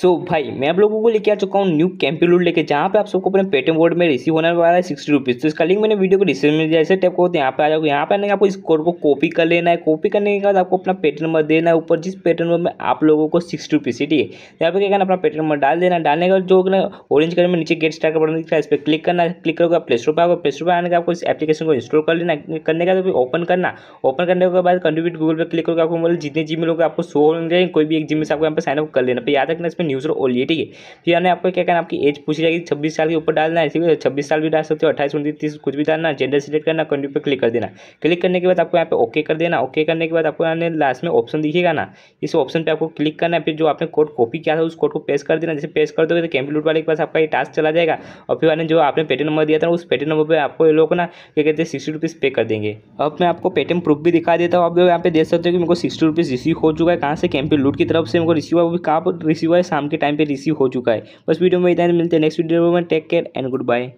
सो so, भाई मैं आप लोगों को लेके आ चुका हूँ न्यू कैंप्यूलूड लेके जहाँ पे आप सबको अपने पेटीएम वोड में रिसीव होने वाला है सिक्सटी रुपीज़ तो इसका लिंक मैंने वीडियो को डिस्क्रिप्शन में जैसे टैप करो यहाँ पे आ जाओ यहाँ पे आने आपको इस कोड को कॉपी कर लेना है कॉपी करने के बाद आपको अपना पेट नंबर देना है ऊपर जिस पेट नंबर में आप लोगों को सिक्सटी रुपीज़ ठीक है यहाँ पे क्या करना अपना पेट नंबर डाल देना डालने का जो है ऑरेंज कलर में नीचे गेट स्टार्ट का बटन है इस पर क्लिक करना क्लिक करोगे प्ले स्टोर पर आगे प्ले स्टोर पर आने का आपको इस एप्लीकेशन को इंस्टॉल कर लेना करने का ओपन करना ओपन करने के बाद कंट्रीब्यूट गूगल पर क्लिक करोगे आपको मतलब जितने जी में लोग आपको शो होंगे कोई भी एक जी में से आपको यहाँ पर साइनअप कर लेना पर याद रखना इसमें न्यूज़ रो ओलिए ठीक है फिर यानी आपको क्या करना आपकी एज पूछी जाएगी छब्बीस साल के ऊपर डालना है इसी छब्बीस साल भी डाल सकते हो अट्ठाईस उन्नीस तीस कुछ भी डालना जेंडर सिलेक्ट करना कंटिन्यू पर क्लिक कर देना क्लिक करने के बाद आपको यहाँ पे ओके कर देना ओके करने के बाद आपको यहाँ लास्ट में ऑप्शन दिखेगा ना इस ऑप्शन पर आपको क्लिक करना है फिर जो आपने कोड कॉपी किया था उस कोड को पेश कर देना जैसे पेश कर दोगे तो कैंप्यूटर वाले के पास आपका ये टास्क चला जाएगा और फिर मैंने जो आपने पेटीएम नंबर दिया था उस पेटीएम नंबर पर आपको ये लोग ना क्या कहते हैं सिक्सटी रुपीज़ पे कर देंगे अब मैं आपको पेटीएम प्रूफ भी दिखा देता हूँ आप लोग यहाँ पे देख सकते हो कि मेरे को सिक्सटी रुपीज़ रिसीव हो चुका है कहाँ से कैंपिल लूट की तरफ से मेरे को रिसीव हुआ वो भी कहाँ पर रिसीव हुआ है शाम के टाइम पर रिसीव हो चुका है बस वीडियो में इतना मिलते हैं नेक्स्ट वीडियो में take care and good bye